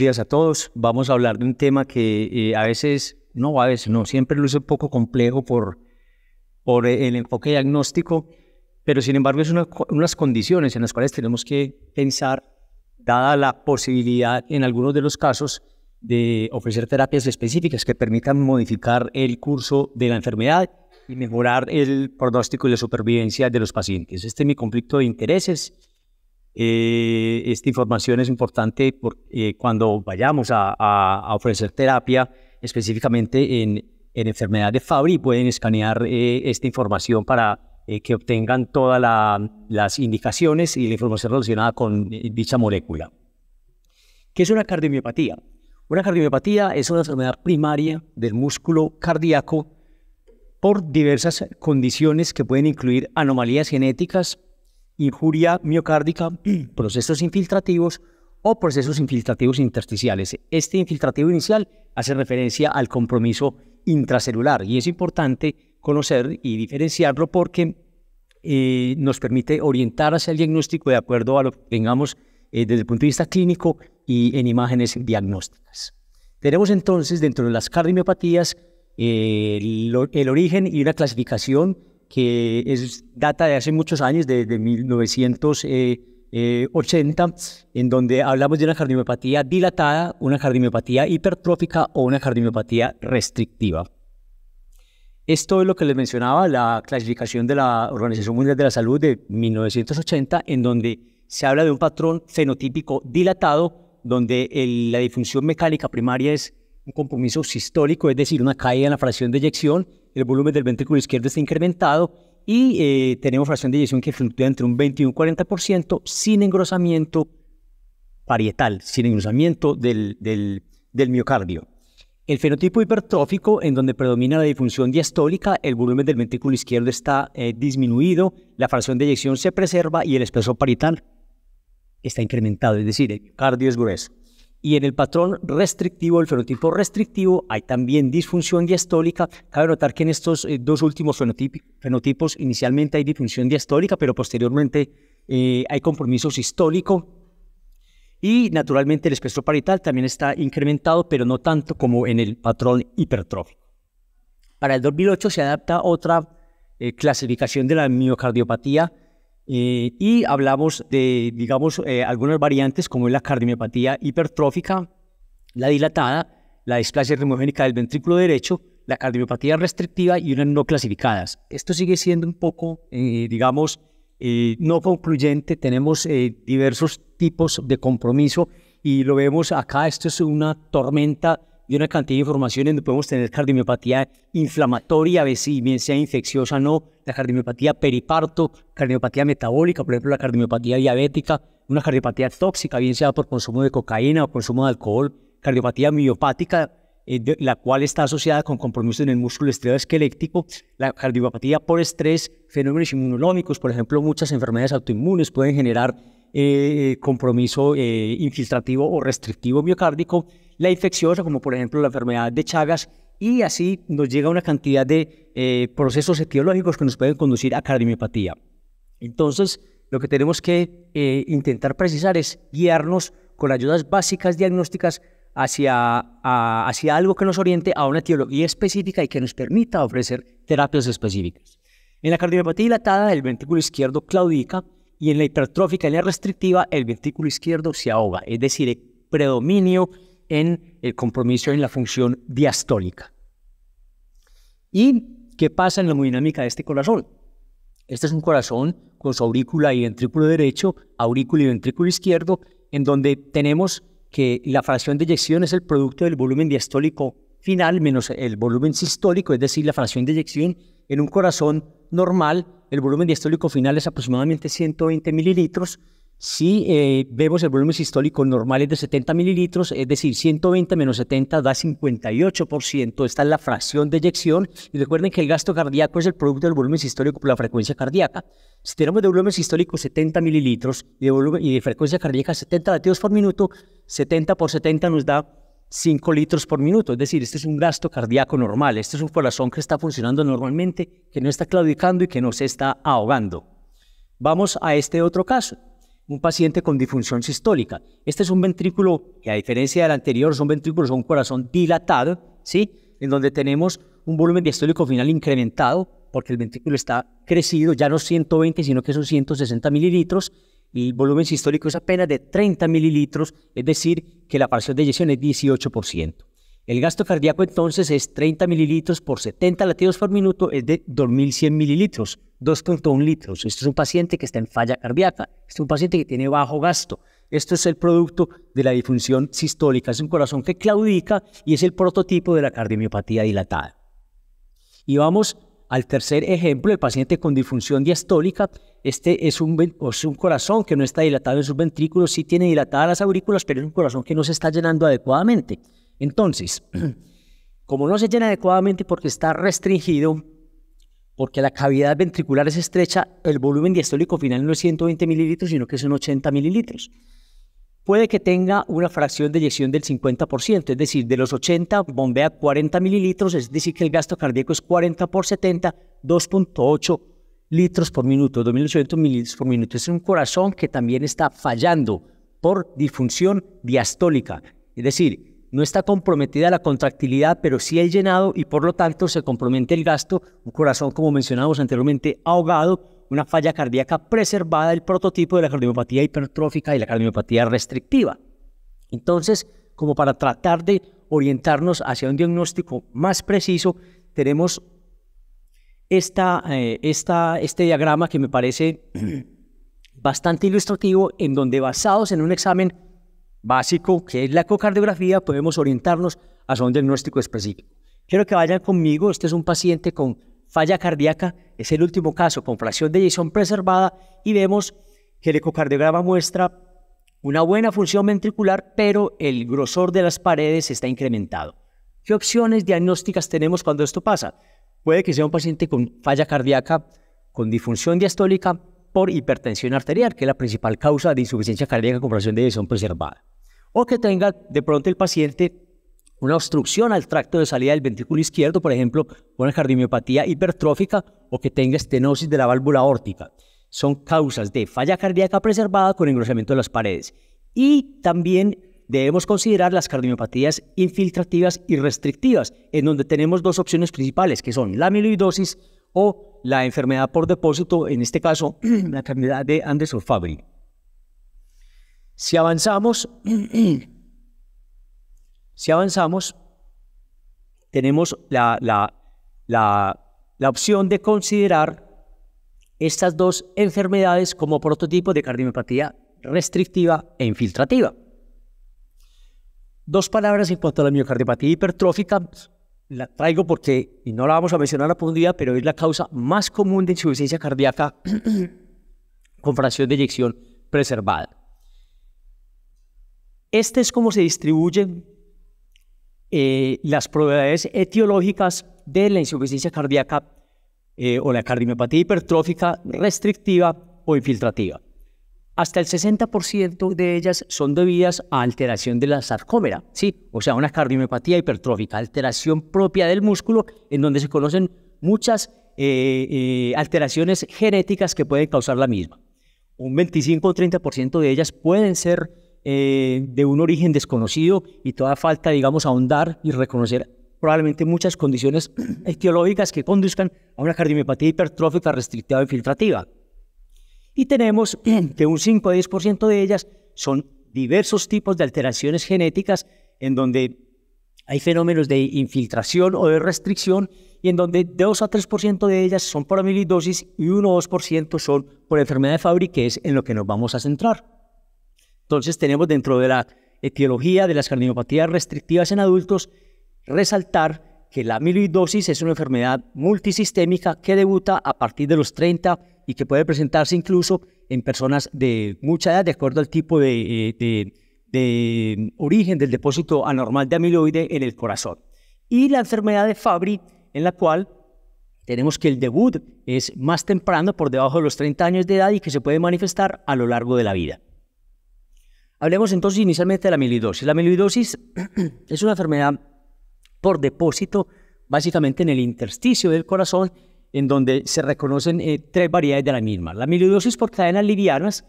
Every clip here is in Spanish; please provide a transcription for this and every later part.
días a todos. Vamos a hablar de un tema que eh, a veces, no a veces, no, siempre lo es un poco complejo por, por eh, el enfoque diagnóstico, pero sin embargo es unas condiciones en las cuales tenemos que pensar, dada la posibilidad en algunos de los casos de ofrecer terapias específicas que permitan modificar el curso de la enfermedad y mejorar el pronóstico y la supervivencia de los pacientes. Este es mi conflicto de intereses eh, esta información es importante porque eh, cuando vayamos a, ofrecer terapia, específicamente en, en enfermedad de Fabry, pueden escanear eh, esta información para que obtengan todas las indicaciones y la información relacionada con dicha molécula. ¿Qué es una cardiomiopatía? Una cardiomiopatía es una enfermedad primaria del músculo cardíaco por diversas condiciones que pueden incluir anomalías genéticas, injuria miocárdica, procesos infiltrativos o procesos infiltrativos intersticiales. Este infiltrativo inicial hace referencia al compromiso intracelular y es importante conocer y diferenciarlo porque eh, nos permite orientar hacia el diagnóstico de acuerdo a lo que tengamos eh, desde el punto de vista clínico y en imágenes diagnósticas. Tenemos entonces dentro de las cardiomiopatías eh, el, origen y una clasificación que es data de hace muchos años, desde 1980, en donde hablamos de una cardiomiopatía dilatada, una cardiomiopatía hipertrófica o una cardiomiopatía restrictiva. Esto es lo que les mencionaba, la clasificación de la Organización Mundial de la Salud de 1980, en donde se habla de un patrón fenotípico dilatado, donde la disfunción mecánica primaria es un compromiso sistólico, es decir, una caída en la fracción de eyección, el volumen del ventrículo izquierdo está incrementado y eh, tenemos fracción de eyección que fluctúa entre un 20 y un 40% sin engrosamiento parietal, sin engrosamiento del, miocardio. El fenotipo hipertrófico, en donde predomina la difunción diastólica, el volumen del ventrículo izquierdo está eh, disminuido, la fracción de eyección se preserva y el espesor parietal está incrementado, es decir, el cardio es grueso. Y en el patrón restrictivo, el fenotipo restrictivo, hay también disfunción diastólica. Cabe notar que en estos eh, dos últimos fenotipos inicialmente hay disfunción diastólica, pero posteriormente eh, hay compromiso sistólico. Y naturalmente el espectro parital también está incrementado, pero no tanto como en el patrón hipertrófico. Para el 2008 se adapta otra eh, clasificación de la miocardiopatía eh, y hablamos de, digamos, eh, algunas variantes como es la cardiomiopatía hipertrófica, la dilatada, la displasia hemogénica del ventrículo derecho, la cardiomiopatía restrictiva y unas no clasificadas. Esto sigue siendo un poco, eh, digamos, no concluyente. Tenemos diversos tipos de compromiso y lo vemos acá. Esto es una tormenta y una cantidad de informaciones donde podemos tener cardiomiopatía inflamatoria, a veces bien sea infecciosa o no, la cardiomiopatía periparto, cardiomiopatía metabólica, por ejemplo, la cardiomiopatía diabética, una cardiopatía tóxica, bien sea por consumo de cocaína o consumo de alcohol, cardiopatía miopática, eh, la cual está asociada con compromiso en el músculo esquelético, la cardiopatía por estrés, fenómenos inmunológicos, por ejemplo, muchas enfermedades autoinmunes pueden generar eh, compromiso eh, infiltrativo o restrictivo miocárdico la infecciosa, como por ejemplo la enfermedad de Chagas, y así nos llega una cantidad de eh, procesos etiológicos que nos pueden conducir a cardiomiopatía. Entonces, lo que tenemos que eh, intentar precisar es guiarnos con ayudas básicas diagnósticas hacia, hacia algo que nos oriente a una etiología específica y que nos permita ofrecer terapias específicas. En la cardiomiopatía dilatada, el ventrículo izquierdo claudica y en la hipertrófica en la restrictiva, el ventrículo izquierdo se ahoga, es decir, el predominio en el compromiso en la función diastólica. ¿Y qué pasa en la hemodinámica de este corazón? Este es un corazón con su aurícula y ventrículo derecho, aurículo y ventrículo izquierdo, en donde tenemos que la fracción de eyección es el producto del volumen diastólico final menos el volumen sistólico, es decir, la fracción de eyección. En un corazón normal, el volumen diastólico final es aproximadamente 120 mililitros si eh, vemos el volumen sistólico normal es de 70 mililitros, es decir, 120 menos 70 da 58%. Esta es la fracción de eyección. Y recuerden que el gasto cardíaco es el producto del volumen sistólico por la frecuencia cardíaca. Si tenemos de volumen sistólico 70 mililitros y y de frecuencia cardíaca 70 latidos por minuto, 70 por 70 nos da 5 litros por minuto. Es decir, este es un gasto cardíaco normal. Este es un corazón que está funcionando normalmente, que no está claudicando y que no se está ahogando. Vamos a este otro caso un paciente con disfunción sistólica. Este es un ventrículo que a diferencia del anterior son ventrículos con un corazón dilatado, ¿sí? En donde tenemos un volumen diastólico final incrementado porque el ventrículo está crecido, ya no 120, sino que son 160 mililitros y el volumen sistólico es apenas de 30 mililitros, es decir, que la parcial de eyección es 18%. El gasto cardíaco entonces es 30 mililitros por 70 latidos por minuto, es de 2.100 mililitros, 2.1 litros. Este es un paciente que está en falla cardíaca, este es un paciente que tiene bajo gasto. Esto es el producto de la disfunción sistólica, es un corazón que claudica y es el prototipo de la cardiomiopatía dilatada. Y vamos al tercer ejemplo, el paciente con disfunción diastólica, este es un, es un corazón que no está dilatado en sus ventrículos, sí tiene dilatadas las aurículas, pero es un corazón que no se está llenando adecuadamente. Entonces, como no se llena adecuadamente porque está restringido, porque la cavidad ventricular es estrecha, el volumen diastólico final no es 120 mililitros, sino que son 80 mililitros. Puede que tenga una fracción de eyección del 50%, es decir, de los 80 bombea 40 mililitros, es decir, que el gasto cardíaco es 40 por 70, 2.8 litros por minuto, 2.800 mililitros por minuto. Es un corazón que también está fallando por disfunción diastólica, es decir, no está comprometida la contractilidad, pero sí el llenado y por lo tanto se compromete el gasto, un corazón, como mencionábamos anteriormente, ahogado, una falla cardíaca preservada, el prototipo de la cardiopatía hipertrófica y la cardiopatía restrictiva. Entonces, como para tratar de orientarnos hacia un diagnóstico más preciso, tenemos esta, eh, este diagrama que me parece bastante ilustrativo, en donde basados en un examen básico, que es la ecocardiografía, podemos orientarnos a un diagnóstico específico. Quiero que vayan conmigo, este es un paciente con falla cardíaca, es el último caso, con fracción de Jason preservada, y vemos que el ecocardiograma muestra una buena función ventricular, pero el grosor de las paredes está incrementado. ¿Qué opciones diagnósticas tenemos cuando esto pasa? Puede que sea un paciente con falla cardíaca, con disfunción diastólica por hipertensión arterial, que es la principal causa de insuficiencia cardíaca con presión de edición preservada. O que tenga de pronto el paciente una obstrucción al tracto de salida del ventrículo izquierdo, por ejemplo, una cardiomiopatía hipertrófica o que tenga estenosis de la válvula órtica. Son causas de falla cardíaca preservada con engrosamiento de las paredes. Y también debemos considerar las cardiomiopatías infiltrativas y restrictivas, en donde tenemos dos opciones principales, que son la amiloidosis o la enfermedad por depósito, en este caso la enfermedad de Anderson Fabry. Si avanzamos, si avanzamos, tenemos la, la opción de considerar estas dos enfermedades como prototipos de cardiomiopatía restrictiva e infiltrativa. Dos palabras en cuanto a la miocardiopatía hipertrófica la traigo porque, y no la vamos a mencionar a profundidad, pero es la causa más común de insuficiencia cardíaca con fracción de eyección preservada. Este es cómo se distribuyen eh, las probabilidades etiológicas de la insuficiencia cardíaca eh, o la cardiomiopatía hipertrófica restrictiva o infiltrativa hasta el 60% de ellas son debidas a alteración de la sarcómera, ¿sí? o sea, una cardiomiopatía hipertrófica, alteración propia del músculo, en donde se conocen muchas eh, eh, alteraciones genéticas que pueden causar la misma. Un 25 o 30% de ellas pueden ser eh, de un origen desconocido y toda falta, digamos, ahondar y reconocer probablemente muchas condiciones etiológicas que conduzcan a una cardiomiopatía hipertrófica restrictiva o infiltrativa. Y tenemos que un 5 a 10% de ellas son diversos tipos de alteraciones genéticas en donde hay fenómenos de infiltración o de restricción y en donde 2 a 3% de ellas son por amiloidosis y 1 o 2% son por enfermedad de Fabry, que es en lo que nos vamos a centrar. Entonces tenemos dentro de la etiología de las cardiopatías restrictivas en adultos resaltar que la amiloidosis es una enfermedad multisistémica que debuta a partir de los 30 y que puede presentarse incluso en personas de mucha edad, de acuerdo al tipo eh, de, origen del depósito anormal de amiloide en el corazón. Y la enfermedad de Fabry, en la cual tenemos que el debut es más temprano, por debajo de los 30 años de edad, y que se puede manifestar a lo largo de la vida. Hablemos entonces inicialmente de la amiloidosis. La amiloidosis es una enfermedad por depósito, básicamente en el intersticio del corazón, en donde se reconocen eh, tres variedades de la misma. La amiloidosis por cadenas livianas,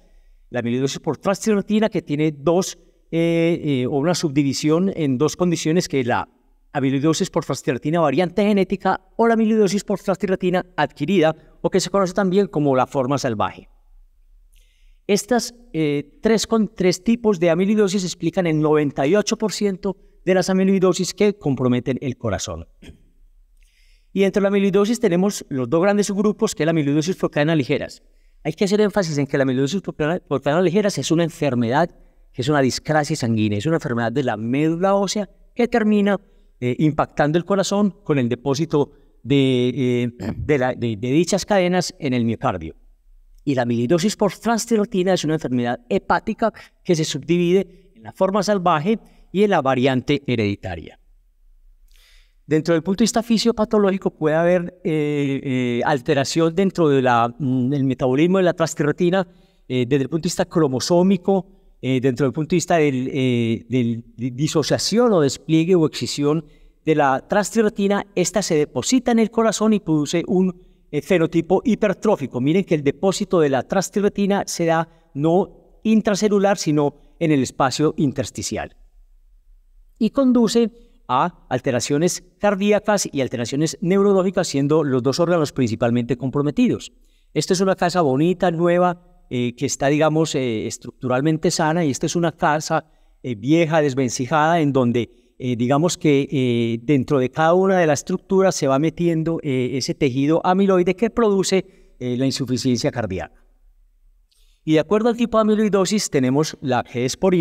la amiloidosis por transtirotina, que tiene dos o eh, eh, una subdivisión en dos condiciones, que es la amiloidosis por transtirotina variante genética o la amiloidosis por transtirotina adquirida, o que se conoce también como la forma salvaje. Estas tres, tres tipos de amiloidosis explican el 98% de las amiloidosis que comprometen el corazón. Y dentro de la amiloidosis tenemos los dos grandes subgrupos, que es la amiloidosis por cadenas ligeras. Hay que hacer énfasis en que la amiloidosis por cadenas ligeras es una enfermedad que es una discrasia sanguínea, es una enfermedad de la médula ósea que termina eh, impactando el corazón con el depósito eh, de, dichas cadenas en el miocardio. Y la amiloidosis por transtirotina es una enfermedad hepática que se subdivide en la forma salvaje y en la variante hereditaria. Dentro del punto de vista fisiopatológico puede haber eh, eh, alteración dentro mm, del metabolismo de la trastiretina, eh, desde el punto de vista cromosómico, dentro del punto de vista de disociación o despliegue o excisión de la trastiretina, esta se deposita en el corazón y produce un fenotipo hipertrófico. Miren que el depósito de la trastiretina se da no intracelular, sino en el espacio intersticial. Y conduce a alteraciones cardíacas y alteraciones neurológicas, siendo los dos órganos principalmente comprometidos. Esta es una casa bonita, nueva, eh, que está, digamos, eh, estructuralmente sana y esta es una casa eh, vieja, desvencijada, en donde, digamos que dentro de cada una de las estructuras se va metiendo ese tejido amiloide que produce la insuficiencia cardíaca. Y de acuerdo al tipo de amiloidosis, tenemos la que es por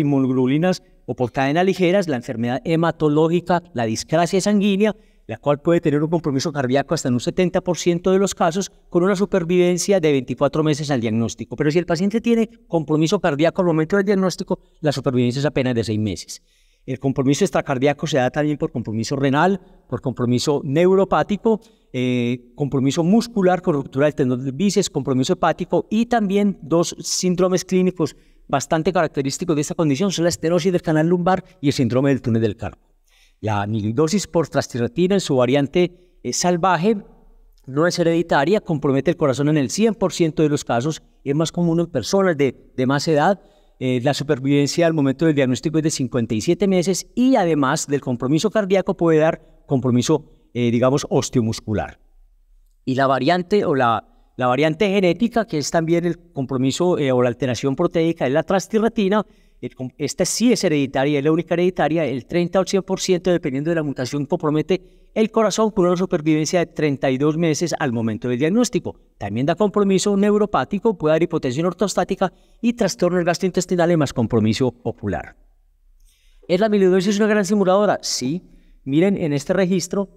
o por cadenas ligeras la enfermedad hematológica, la discrasia sanguínea, la cual puede tener un compromiso cardíaco hasta en un 70% de los casos, con una supervivencia de 24 meses al diagnóstico. Pero si el paciente tiene compromiso cardíaco al momento del diagnóstico, la supervivencia es apenas de 6 meses. El compromiso extracardíaco se da también por compromiso renal, por compromiso neuropático, eh, compromiso muscular con ruptura del tendón del bíceps, compromiso hepático y también dos síndromes clínicos bastante característico de esta condición son la estenosis del canal lumbar y el síndrome del túnel del carpo. La amiloidosis por trastirretina en su variante eh, salvaje no es hereditaria, compromete el corazón en el 100% de los casos es más común en personas de, más edad. Eh, la supervivencia al momento del diagnóstico es de 57 meses y además del compromiso cardíaco puede dar compromiso, eh, digamos, osteomuscular. Y la variante o la la variante genética, que es también el compromiso eh, o la alteración proteica, es la transtirretina. esta sí es hereditaria, es la única hereditaria. El 30 o 100%, dependiendo de la mutación, compromete el corazón con una supervivencia de 32 meses al momento del diagnóstico. También da compromiso neuropático, puede dar hipotensión ortostática y trastornos gastrointestinales más compromiso ocular. ¿Es la amiloidosis una gran simuladora? Sí. Miren en este registro,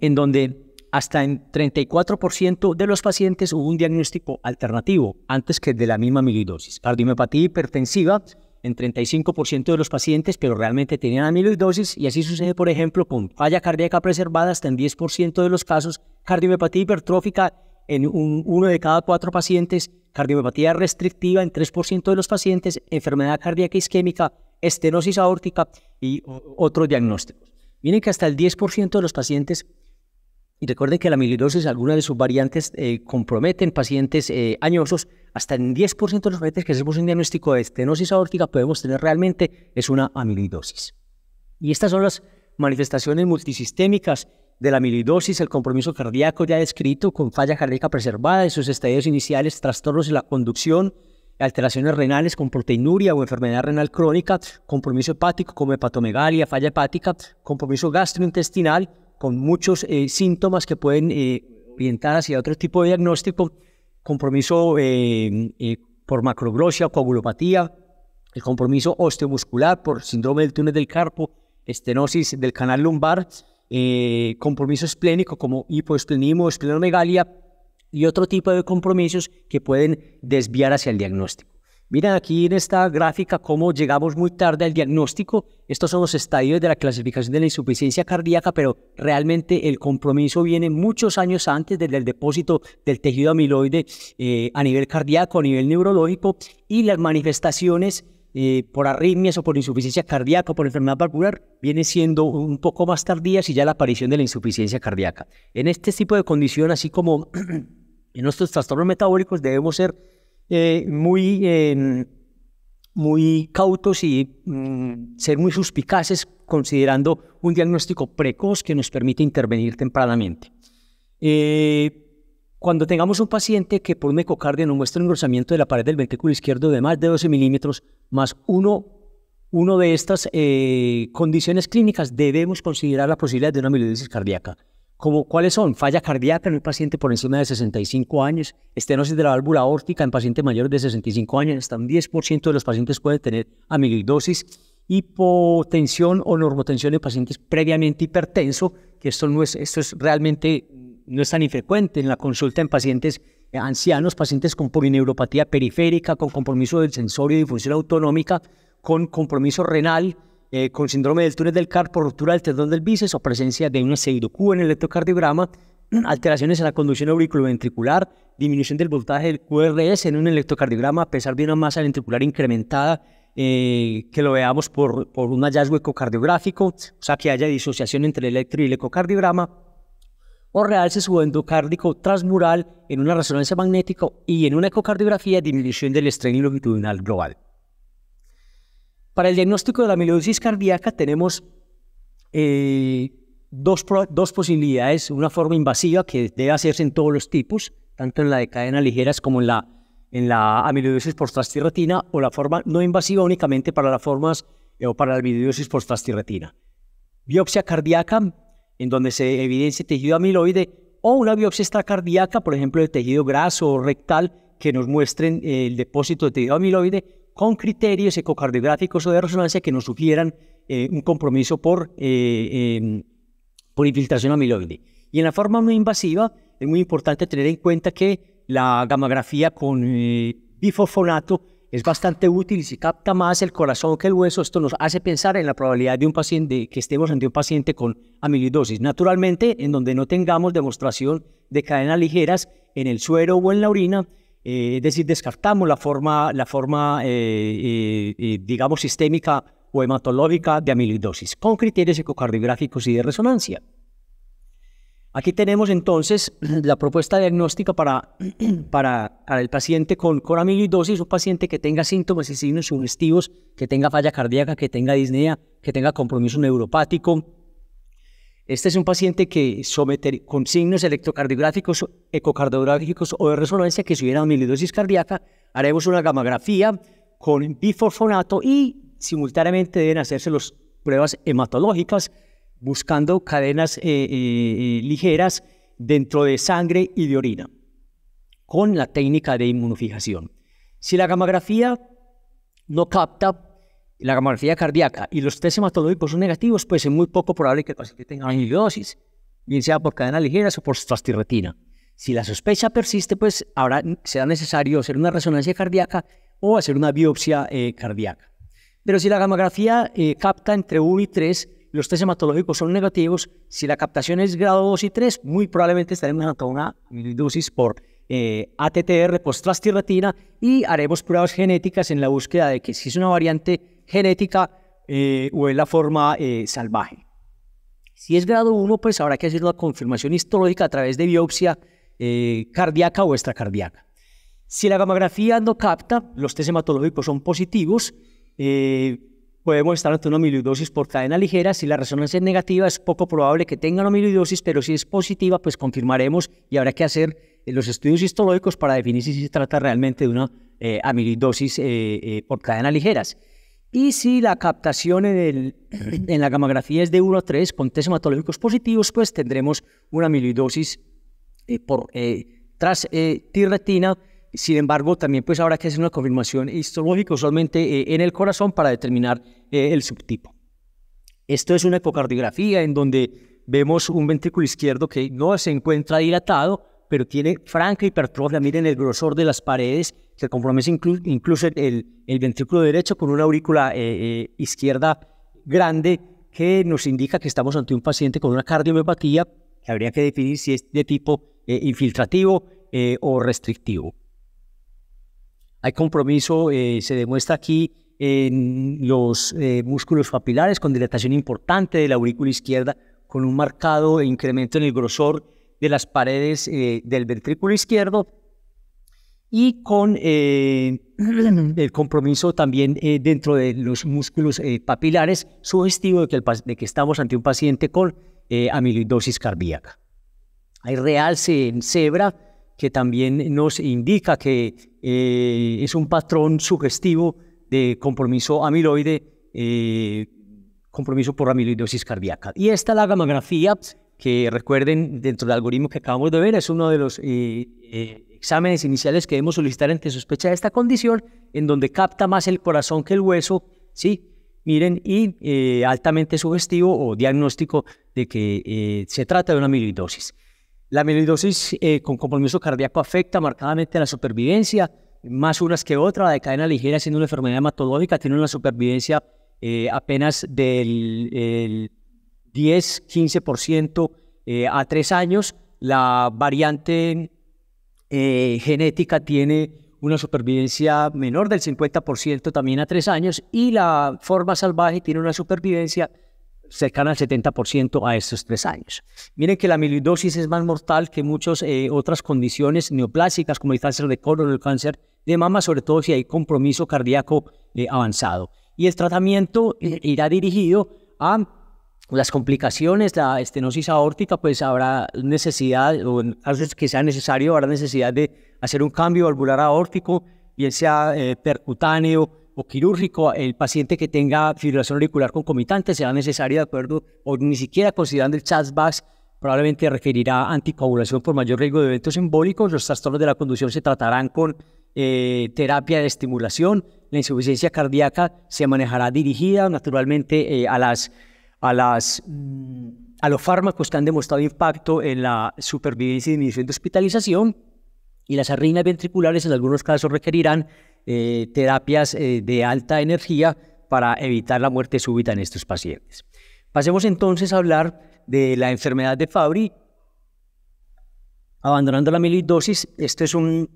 en donde hasta en 34% de los pacientes hubo un diagnóstico alternativo antes que de la misma amiloidosis. cardiopatía hipertensiva en 35% de los pacientes, pero realmente tenían amiloidosis y así sucede, por ejemplo, con falla cardíaca preservada hasta en 10% de los casos, Cardiomepatía hipertrófica en uno de cada cuatro pacientes, Cardiomepatía restrictiva en 3% de los pacientes, enfermedad cardíaca isquémica, estenosis aórtica y otros diagnósticos. Miren que hasta el 10% de los pacientes y recuerden que la amiloidosis, algunas de sus variantes eh, comprometen pacientes eh, añosos. Hasta en 10% de los pacientes que hacemos un diagnóstico de estenosis aórtica podemos tener realmente es una amiloidosis. Y estas son las manifestaciones multisistémicas de la amiloidosis, el compromiso cardíaco ya descrito con falla cardíaca preservada en sus estadios iniciales, trastornos en la conducción, alteraciones renales con proteinuria o enfermedad renal crónica, compromiso hepático como hepatomegalia, falla hepática, compromiso gastrointestinal, con muchos eh, síntomas que pueden eh, orientar hacia otro tipo de diagnóstico, compromiso eh, por macroglosia o coagulopatía, el compromiso osteomuscular por síndrome del túnel del carpo, estenosis del canal lumbar, compromiso esplénico como hipoesplenismo, esplenomegalia y otro tipo de compromisos que pueden desviar hacia el diagnóstico. Miren aquí en esta gráfica cómo llegamos muy tarde al diagnóstico. Estos son los estadios de la clasificación de la insuficiencia cardíaca, pero realmente el compromiso viene muchos años antes desde el depósito del tejido amiloide eh, a nivel cardíaco, a nivel neurológico y las manifestaciones eh, por arritmias o por insuficiencia cardíaca, o por enfermedad vascular vienen siendo un poco más tardías y ya la aparición de la insuficiencia cardíaca. En este tipo de condición, así como en nuestros trastornos metabólicos, debemos ser eh, muy, em, muy cautos y mm, ser muy suspicaces considerando un diagnóstico precoz que nos permite intervenir tempranamente. Eh, cuando tengamos un paciente que por un ecocardio muestra un engrosamiento de la pared del ventrículo izquierdo de más de 12 milímetros, más uno, uno de estas eh, condiciones clínicas, debemos considerar la posibilidad de una amiloidosis cardíaca como cuáles son falla cardíaca en el paciente por encima de 65 años, estenosis de la válvula órtica en pacientes mayores de 65 años, hasta un 10% de los pacientes puede tener amiloidosis, hipotensión o normotensión en pacientes previamente hipertenso, que esto no es esto es realmente no es tan infrecuente en la consulta en pacientes ancianos, pacientes con polineuropatía periférica, con compromiso del sensorio y función autonómica, con compromiso renal, eh, con síndrome del túnel del carpo, por ruptura del tendón del bíceps o presencia de una Q en el electrocardiograma, alteraciones en la conducción auriculoventricular, disminución del voltaje del QRS en un electrocardiograma a pesar de una masa ventricular incrementada, eh, que lo veamos por, por un hallazgo ecocardiográfico, o sea, que haya disociación entre el electro y el ecocardiograma, o realce endocárdico transmural en una resonancia magnética y en una ecocardiografía disminución del estreno longitudinal global. Para el diagnóstico de la amiloidosis cardíaca tenemos eh, dos, dos, posibilidades, una forma invasiva que debe hacerse en todos los tipos, tanto en la de cadenas ligeras como en la, en la amiloidosis por o la forma no invasiva únicamente para las formas eh, o para la amiloidosis por Biopsia cardíaca, en donde se evidencia tejido amiloide, o una biopsia extracardíaca, por ejemplo, de tejido graso o rectal, que nos muestren eh, el depósito de tejido amiloide con criterios ecocardiográficos o de resonancia que nos sugieran eh, un compromiso por, eh, em, por infiltración amiloide. Y en la forma no invasiva es muy importante tener en cuenta que la gamografía con eh, bifosfonato es bastante útil y si capta más el corazón que el hueso, esto nos hace pensar en la probabilidad de un paciente que estemos ante un paciente con amiloidosis. Naturalmente, en donde no tengamos demostración de cadenas ligeras en el suero o en la orina, eh, es decir, descartamos la forma, la forma eh, eh, digamos, sistémica o hematológica de amiloidosis con criterios ecocardiográficos y de resonancia. Aquí tenemos entonces la propuesta diagnóstica para, para, el paciente con, con amiloidosis, un paciente que tenga síntomas y signos sugestivos, que tenga falla cardíaca, que tenga disnea, que tenga compromiso neuropático, este es un paciente que somete con signos electrocardiográficos, ecocardiográficos o de resonancia que si hubiera amiloidosis cardíaca, haremos una gamografía con biforfonato y simultáneamente deben hacerse las pruebas hematológicas buscando cadenas eh, eh, eh, ligeras dentro de sangre y de orina con la técnica de inmunofijación. Si la gamografía no capta la gamografía cardíaca y los test hematológicos son negativos, pues es muy poco probable que el paciente tenga amiloidosis, bien sea por cadena ligeras o por trastirretina. Si la sospecha persiste, pues ahora será necesario hacer una resonancia cardíaca o hacer una biopsia eh, cardíaca. Pero si la gamografía eh, capta entre 1 y 3, los test hematológicos son negativos. Si la captación es grado 2 y 3, muy probablemente estaremos ante una dosis por eh, ATTR, post-trastirretina, y haremos pruebas genéticas en la búsqueda de que si es una variante genética eh, o en la forma eh, salvaje. Si es grado 1, pues habrá que hacer la confirmación histológica a través de biopsia eh, cardíaca o extracardíaca. Si la gamografía no capta, los test hematológicos son positivos, podemos estar ante una amiloidosis por cadena ligera. Si la resonancia es negativa, es poco probable que tengan amiloidosis, pero si es positiva, pues confirmaremos y habrá que hacer los estudios histológicos para definir si se trata realmente de una eh, amiloidosis por cadena ligeras. Y si la captación en, la gamografía es de 1 a 3 con test hematológicos positivos, pues tendremos una amiloidosis eh, por, eh, tras eh, tirretina. Sin embargo, también pues habrá que hacer una confirmación histológica usualmente en el corazón para determinar el subtipo. Esto es una ecocardiografía en donde vemos un ventrículo izquierdo que no se encuentra dilatado, pero tiene franca hipertrofia. Miren el grosor de las paredes, se compromete incluso el, el, ventrículo derecho con una aurícula eh, eh, izquierda grande que nos indica que estamos ante un paciente con una cardiomiopatía que habría que definir si es de tipo eh, infiltrativo o restrictivo. Hay compromiso, se demuestra aquí en los músculos papilares con dilatación importante de la aurícula izquierda, con un marcado incremento en el grosor de las paredes eh, del ventrículo izquierdo y con eh, el compromiso también eh, dentro de los músculos papilares sugestivo de que, estamos ante un paciente con amiloidosis cardíaca. Hay realce en cebra que también nos indica que es un patrón sugestivo de compromiso amiloide compromiso por amiloidosis cardíaca. Y esta la gamografía que recuerden, dentro del algoritmo que acabamos de ver, es uno de los eh, eh, exámenes iniciales que debemos solicitar ante sospecha de esta condición, en donde capta más el corazón que el hueso, ¿sí? Miren, y eh, altamente sugestivo o diagnóstico de que se trata de una amiloidosis. La amiloidosis con compromiso cardíaco afecta marcadamente a la supervivencia, más unas que otras, la de cadena ligera, siendo una enfermedad hematológica, tiene una supervivencia apenas del 10, 15% eh, a tres años. La variante eh, genética tiene una supervivencia menor del 50% también a tres años y la forma salvaje tiene una supervivencia cercana al 70% a estos tres años. Miren que la amiloidosis es más mortal que muchas eh, otras condiciones neoplásicas como el cáncer de colon, el cáncer de mama, sobre todo si hay compromiso cardíaco avanzado. Y el tratamiento irá dirigido a las complicaciones, la estenosis aórtica, pues habrá necesidad, o hace que sea necesario, habrá necesidad de hacer un cambio valvular aórtico, bien sea eh, percutáneo o quirúrgico. El paciente que tenga fibrilación auricular concomitante será necesario de acuerdo, o ni siquiera considerando el CHAS-VAX, probablemente requerirá anticoagulación por mayor riesgo de eventos embólicos. Los trastornos de la conducción se tratarán con eh, terapia de estimulación. La insuficiencia cardíaca se manejará dirigida, naturalmente, eh, a las a, las, mm, a los fármacos que han demostrado impacto en la supervivencia y disminución de hospitalización, y las arritmias ventriculares en algunos casos requerirán eh, terapias eh, de alta energía para evitar la muerte súbita en estos pacientes. Pasemos entonces a hablar de la enfermedad de Fabry. Abandonando la milidosis, esto es un,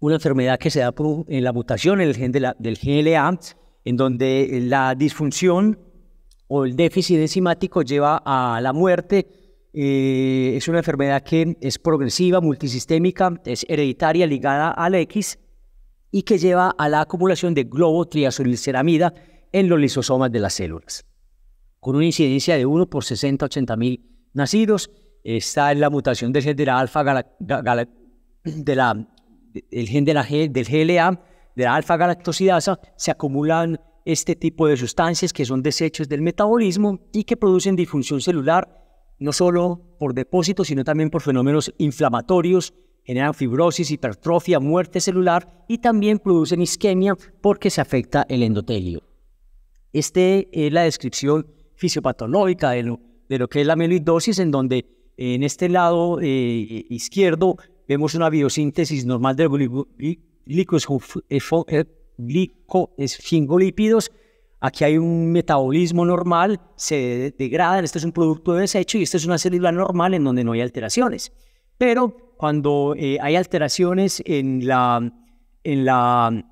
una enfermedad que se da en la mutación en el gen la, del GLA, en donde la disfunción o el déficit enzimático lleva a la muerte. Eh, es una enfermedad que es progresiva, multisistémica, es hereditaria, ligada al X y que lleva a la acumulación de triazolilceramida en los lisosomas de las células. Con una incidencia de 1 por 60 80 mil nacidos, está en la mutación del gen de la alfa de la, el gen de la, del GLA, de la alfa galactosidasa, se acumulan este tipo de sustancias que son desechos del metabolismo y que producen disfunción celular, no solo por depósitos, sino también por fenómenos inflamatorios, generan fibrosis, hipertrofia, muerte celular y también producen isquemia porque se afecta el endotelio. Esta es la descripción fisiopatológica de lo, que es la meloidosis en donde en este lado eh, izquierdo vemos una biosíntesis normal del líquidos glicoesfingolípidos. Aquí hay un metabolismo normal, se degradan, este es un producto de desecho y esta es una célula normal en donde no hay alteraciones. Pero cuando eh, hay alteraciones en la, en la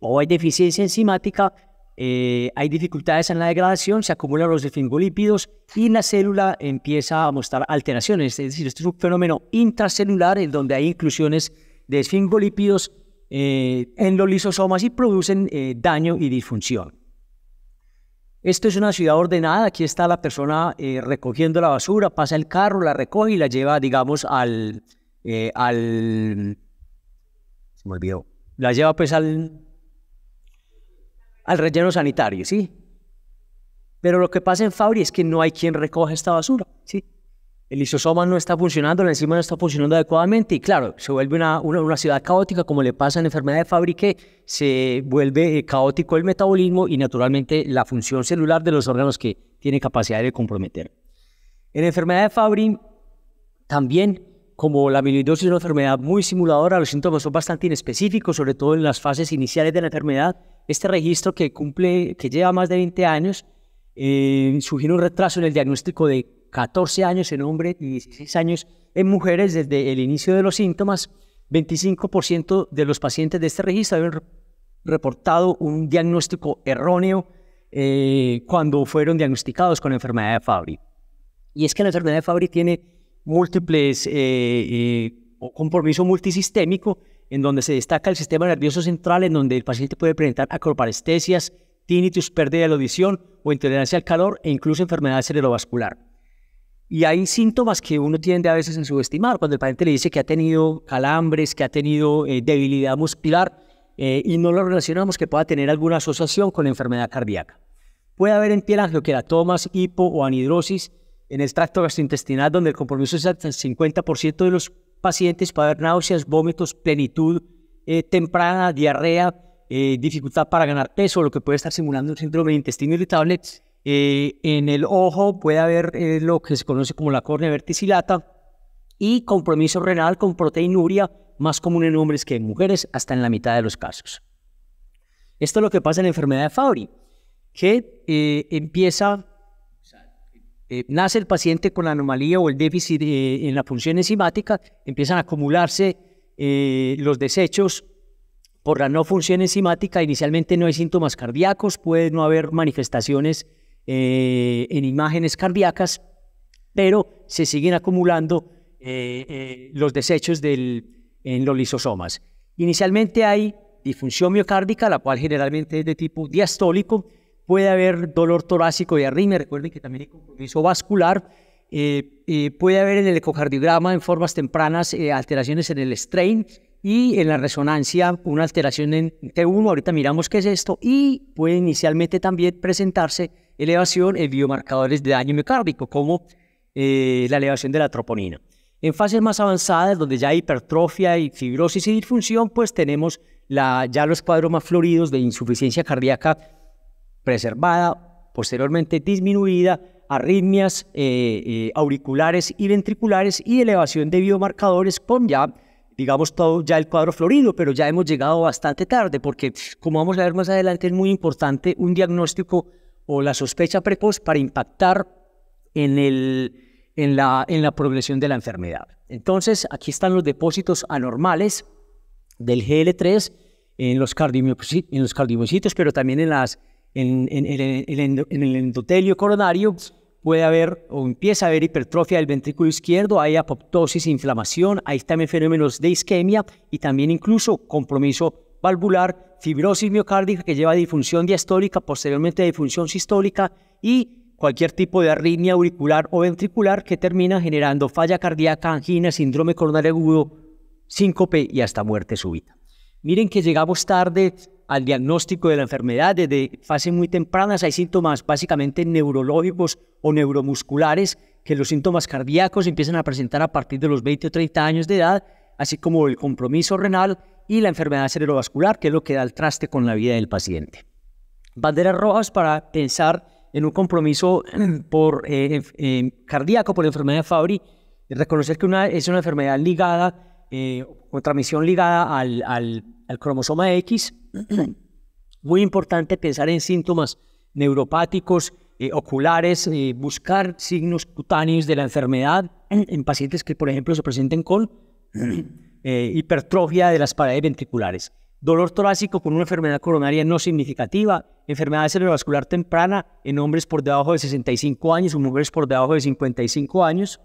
o hay deficiencia enzimática, eh, hay dificultades en la degradación, se acumulan los esfingolípidos y la célula empieza a mostrar alteraciones. Es decir, este es un fenómeno intracelular en donde hay inclusiones de esfingolípidos eh, en los lisosomas y producen eh, daño y disfunción. Esto es una ciudad ordenada, aquí está la persona eh, recogiendo la basura, pasa el carro, la recoge y la lleva, digamos, al... al se me olvidó. La lleva pues al, al relleno sanitario, ¿sí? Pero lo que pasa en Fabri es que no hay quien recoja esta basura, ¿sí? el lisosoma no está funcionando, la enzima no está funcionando adecuadamente y claro, se vuelve una, una, ciudad caótica, como le pasa en enfermedad de Fabrique, se vuelve eh, caótico el metabolismo y naturalmente la función celular de los órganos que tiene capacidad de comprometer. En enfermedad de Fabry, también como la amiloidosis es una enfermedad muy simuladora, los síntomas son bastante inespecíficos, sobre todo en las fases iniciales de la enfermedad. Este registro que cumple, que lleva más de 20 años, eh, sugiere un retraso en el diagnóstico de 14 años en hombres y 16 años en mujeres desde el inicio de los síntomas. 25% de los pacientes de este registro habían reportado un diagnóstico erróneo eh, cuando fueron diagnosticados con enfermedad de Fabry. Y es que la enfermedad de Fabry tiene múltiples eh, eh, o compromiso multisistémico en donde se destaca el sistema nervioso central, en donde el paciente puede presentar acroparestesias, tinnitus, pérdida de la audición o intolerancia al calor e incluso enfermedad cerebrovascular. Y hay síntomas que uno tiende a veces a subestimar. Cuando el paciente le dice que ha tenido calambres, que ha tenido eh, debilidad muscular, eh, y no lo relacionamos que pueda tener alguna asociación con la enfermedad cardíaca. Puede haber en piel tomas hipo o anhidrosis en el tracto gastrointestinal, donde el compromiso es hasta el 50% de los pacientes, puede haber náuseas, vómitos, plenitud eh, temprana, diarrea, dificultad para ganar peso, lo que puede estar simulando un síndrome de intestino irritable eh, en el ojo puede haber eh, lo que se conoce como la córnea verticilata y compromiso renal con proteinuria, más común en hombres que en mujeres, hasta en la mitad de los casos. Esto es lo que pasa en la enfermedad de Fabry, que eh, empieza, nace el paciente con la anomalía o el déficit en la función enzimática, empiezan a acumularse los desechos por la no función enzimática. Inicialmente no hay síntomas cardíacos, puede no haber manifestaciones eh, en imágenes cardíacas, pero se siguen acumulando eh, eh, los desechos del, en los lisosomas. Inicialmente hay disfunción miocárdica, la cual generalmente es de tipo diastólico, puede haber dolor torácico y arritmia, recuerden que también hay compromiso vascular, puede haber en el ecocardiograma en formas tempranas alteraciones en el strain, y en la resonancia una alteración en T1, ahorita miramos qué es esto, y puede inicialmente también presentarse elevación en biomarcadores de daño miocárdico, como eh, la elevación de la troponina. En fases más avanzadas, donde ya hay hipertrofia y fibrosis y disfunción, pues tenemos la, ya los cuadros más floridos de insuficiencia cardíaca preservada, posteriormente disminuida, arritmias eh, eh, auriculares y ventriculares y elevación de biomarcadores con ya digamos, todo ya el cuadro florido, pero ya hemos llegado bastante tarde, porque como vamos a ver más adelante, es muy importante un diagnóstico o la sospecha precoz para impactar en, el, en, la, en la progresión de la enfermedad. Entonces, aquí están los depósitos anormales del GL3 en los, en los pero también en, las, en el endotelio coronario puede haber o empieza a haber hipertrofia del ventrículo izquierdo, hay apoptosis, inflamación, hay también fenómenos de isquemia y también incluso compromiso valvular, fibrosis miocárdica que lleva a difusión diastólica, posteriormente a sistólica y cualquier tipo de arritmia auricular o ventricular que termina generando falla cardíaca, angina, síndrome coronario agudo, síncope y hasta muerte súbita. Miren que llegamos tarde al diagnóstico de la enfermedad. Desde fases muy tempranas hay síntomas básicamente neurológicos o neuromusculares que los síntomas cardíacos empiezan a presentar a partir de los 20 o 30 años de edad, así como el compromiso renal y la enfermedad cerebrovascular, que es lo que da el traste con la vida del paciente. Banderas rojas para pensar en un compromiso por, eh, eh, cardíaco por la enfermedad de Fabry, reconocer que una, es una enfermedad ligada, eh, o transmisión ligada al cromosoma X, muy importante pensar en síntomas neuropáticos, eh, oculares, eh, buscar signos cutáneos de la enfermedad en pacientes que, por ejemplo, se presenten con eh, hipertrofia de las paredes ventriculares. Dolor torácico con una enfermedad coronaria no significativa, enfermedad cerebrovascular temprana en hombres por debajo de 65 años o mujeres por debajo de 55 años,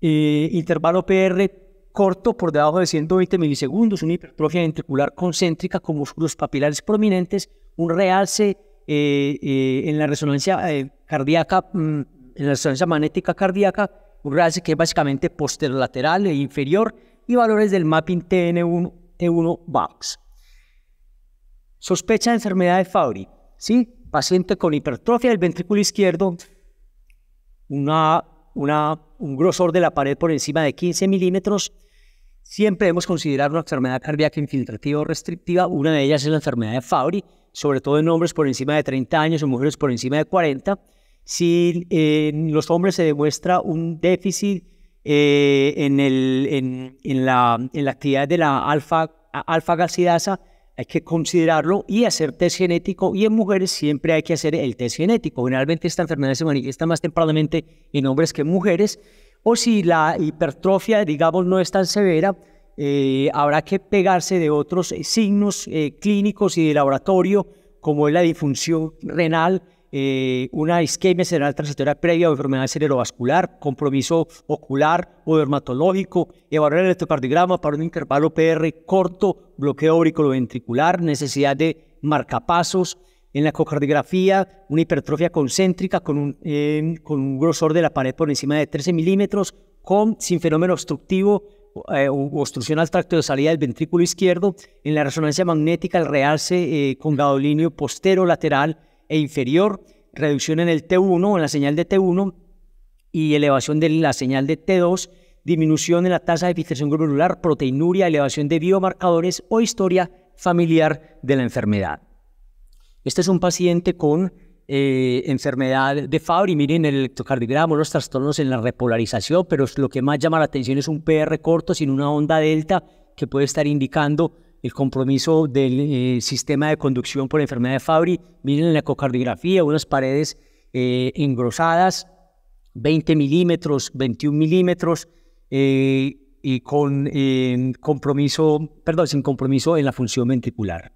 intervalo PR corto por debajo de 120 milisegundos, una hipertrofia ventricular concéntrica con músculos papilares prominentes, un realce eh, eh, en la resonancia eh, cardíaca, mm, en la resonancia magnética cardíaca, un realce que es básicamente posterolateral e inferior y valores del mapping TN1 E1 box Sospecha de enfermedad de Fabry, ¿sí? Paciente con hipertrofia del ventrículo izquierdo, una, una un grosor de la pared por encima de 15 milímetros, siempre debemos considerar una enfermedad cardíaca infiltrativa o restrictiva. Una de ellas es la enfermedad de Fabry, sobre todo en hombres por encima de 30 años o mujeres por encima de 40. Si eh, en los hombres se demuestra un déficit eh, en, la, actividad de la alfa, alfa hay que considerarlo y hacer test genético. Y en mujeres siempre hay que hacer el test genético. Generalmente esta enfermedad se manifiesta más tempranamente en hombres que en mujeres. O si la hipertrofia, digamos, no es tan severa, eh, habrá que pegarse de otros eh, signos eh, clínicos y de laboratorio, como es la disfunción renal, eh, una isquemia cerebral transitoria previa o enfermedad cerebrovascular, compromiso ocular o dermatológico, evaluar el electrocardiograma para un intervalo PR corto, bloqueo auriculoventricular, necesidad de marcapasos. En la ecocardiografía, una hipertrofia concéntrica con un, eh, con un grosor de la pared por encima de 13 milímetros, con, sin fenómeno obstructivo, o eh, obstrucción al tracto de salida del ventrículo izquierdo, en la resonancia magnética el realce con gadolinio postero lateral e inferior, reducción en el T1, en la señal de T1 y elevación de la señal de T2, disminución en la tasa de filtración glomerular, proteinuria, elevación de biomarcadores o historia familiar de la enfermedad. Este es un paciente con eh, enfermedad de Fabry. Miren el electrocardiograma, los trastornos en la repolarización, pero lo que más llama la atención es un PR corto sin una onda delta que puede estar indicando el compromiso del eh, sistema de conducción por enfermedad de Fabry. Miren la ecocardiografía, unas paredes eh, engrosadas, 20 milímetros, 21 milímetros, eh, y con em, compromiso, perdón, sin compromiso en la función ventricular.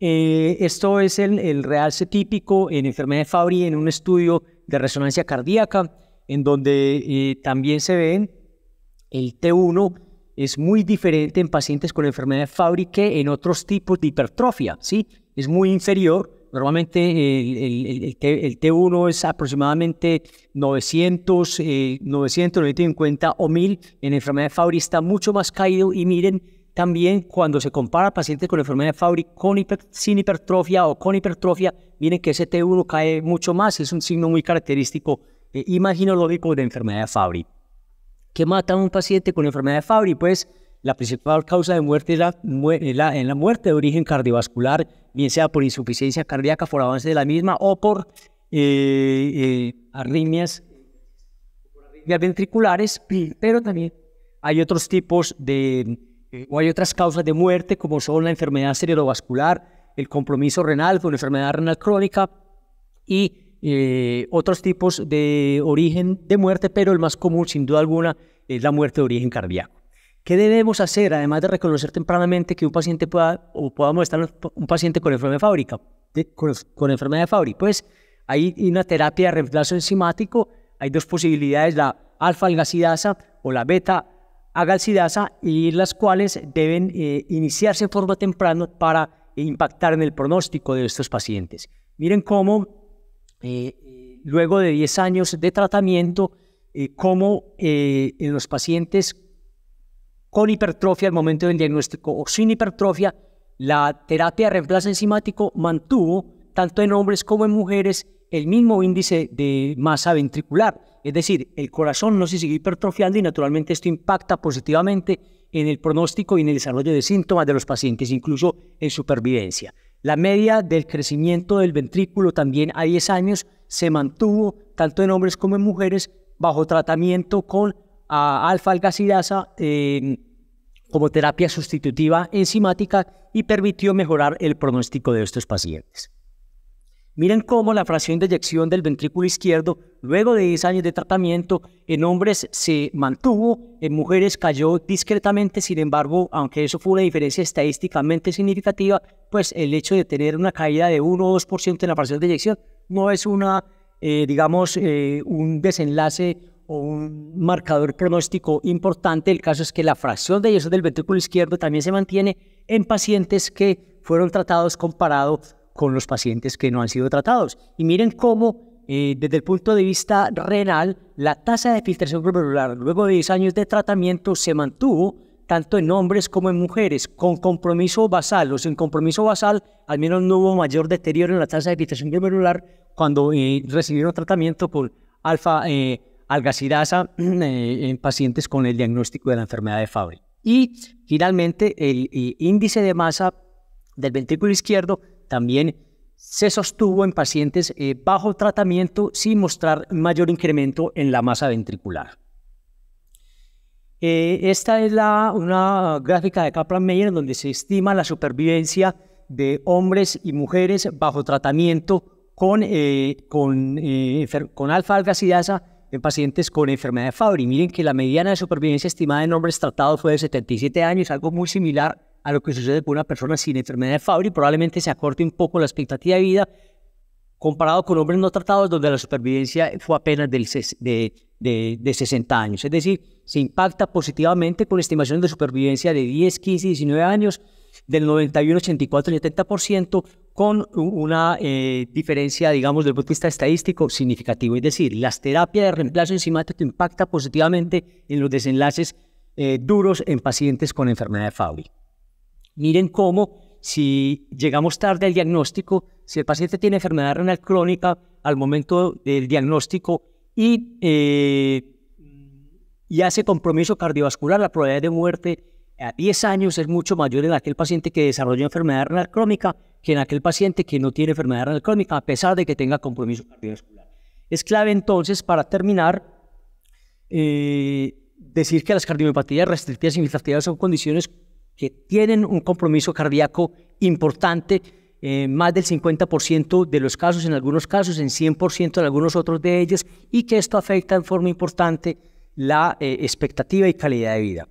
esto es el, el realce típico en enfermedad de Fabry en un estudio de resonancia cardíaca, en donde también se ven el T1 es muy diferente en pacientes con enfermedad de Fabry que en otros tipos de hipertrofia, ¿sí? Es muy inferior. Normalmente eh, el, T, 1 es aproximadamente 900, 950 eh, o 1000. En enfermedad de Fabry está mucho más caído y miren también cuando se compara pacientes con enfermedad de Fabry sin hipertrofia o con hipertrofia, miren que ese T1 cae mucho más. Es un signo muy característico eh, imaginológico de enfermedad de Fabry. ¿Qué mata a un paciente con enfermedad de Fabry? Pues la principal causa de muerte es la, en la muerte de origen cardiovascular, bien sea por insuficiencia cardíaca, por avance de la misma o por eh, eh, arritmias, ventriculares, pero también hay otros tipos de, eh, o hay otras causas de muerte, como son la enfermedad cerebrovascular, el compromiso renal, la enfermedad renal crónica y eh, otros tipos de origen de muerte, pero el más común, sin duda alguna, es la muerte de origen cardíaco. ¿Qué debemos hacer, además de reconocer tempranamente que un paciente pueda, o podamos estar un paciente con enfermedad de, con, enfermedad de Fabry? Pues hay una terapia de reemplazo enzimático, hay dos posibilidades, la alfa-algacidasa o la beta-agalcidasa, y las cuales deben eh, iniciarse en forma temprana para impactar en el pronóstico de estos pacientes. Miren cómo eh, luego de 10 años de tratamiento, eh, como eh, en los pacientes con hipertrofia al momento del diagnóstico o sin hipertrofia, la terapia de reemplazo enzimático mantuvo, tanto en hombres como en mujeres, el mismo índice de masa ventricular. Es decir, el corazón no se sigue hipertrofiando y naturalmente esto impacta positivamente en el pronóstico y en el desarrollo de síntomas de los pacientes, incluso en supervivencia. La media del crecimiento del ventrículo también a 10 años se mantuvo tanto en hombres como en mujeres bajo tratamiento con ah, alfa-algacidasa em, como terapia sustitutiva enzimática y permitió mejorar el pronóstico de estos pacientes. Miren cómo la fracción de eyección del ventrículo izquierdo, luego de 10 años de tratamiento, en hombres se mantuvo, en mujeres cayó discretamente, sin embargo, aunque eso fue una diferencia estadísticamente significativa, pues el hecho de tener una caída de 1 o 2% en la fracción de eyección no es una, eh, digamos, eh, un desenlace o un marcador pronóstico importante. El caso es que la fracción de eyección del ventrículo izquierdo también se mantiene en pacientes que fueron tratados comparado con los pacientes que no han sido tratados. Y miren cómo, eh, desde el punto de vista renal, la tasa de filtración glomerular luego de 10 años de tratamiento se mantuvo tanto en hombres como en mujeres, con compromiso basal o sin compromiso basal, al menos no hubo mayor deterioro en la tasa de filtración glomerular cuando eh, recibieron tratamiento por alfa eh, algacidasa eh, en pacientes con el diagnóstico de la enfermedad de Fabry. Y finalmente, el índice de masa del ventrículo izquierdo también se sostuvo en pacientes eh, bajo tratamiento sin mostrar mayor incremento en la masa ventricular. Eh, esta es una gráfica de Kaplan-Meier donde se estima la supervivencia de hombres y mujeres bajo tratamiento con, eh, con, eh, con alfa en pacientes con enfermedad de Fabry. Miren que la mediana de supervivencia estimada en hombres tratados fue de 77 años, algo muy similar a lo que sucede con una persona sin enfermedad de Fabry, probablemente se acorte un poco la expectativa de vida comparado con hombres no tratados donde la supervivencia fue apenas de, 60 años. Es decir, se impacta positivamente con estimaciones de supervivencia de 10, 15, 19 años del 91, 84 y 70% con una eh, diferencia, digamos, del punto de vista estadístico significativo. Es decir, las terapias de reemplazo enzimático impacta positivamente en los desenlaces eh, duros en pacientes con enfermedad de Fabry. Miren cómo si llegamos tarde al diagnóstico, si el paciente tiene enfermedad renal crónica al momento del diagnóstico y, eh, y hace compromiso cardiovascular, la probabilidad de muerte a 10 años es mucho mayor en aquel paciente que desarrolla enfermedad renal crónica que en aquel paciente que no tiene enfermedad renal crónica, a pesar de que tenga compromiso cardiovascular. Es clave entonces, para terminar, eh, decir que las cardiomiopatías restrictivas y infiltrativas son condiciones que tienen un compromiso cardíaco importante, eh, más del 50% de los casos en algunos casos, en 100% en algunos otros de ellos, y que esto afecta en forma importante la eh, expectativa y calidad de vida.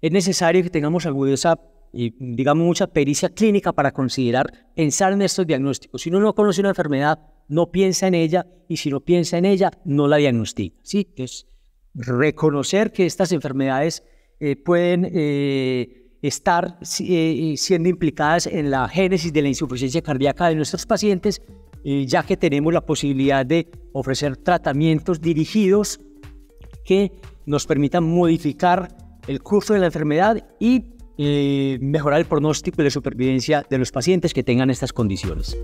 Es necesario que tengamos agudeza y, digamos, mucha pericia clínica para considerar, pensar en estos diagnósticos. Si uno no conoce una enfermedad, no piensa en ella, y si no piensa en ella, no la diagnostica. ¿sí? es reconocer que estas enfermedades eh, pueden estar eh, siendo implicadas en la génesis de la insuficiencia cardíaca de nuestros pacientes, eh, ya que tenemos la posibilidad de ofrecer tratamientos dirigidos que nos permitan modificar el curso de la enfermedad y eh, mejorar el pronóstico y la supervivencia de los pacientes que tengan estas condiciones.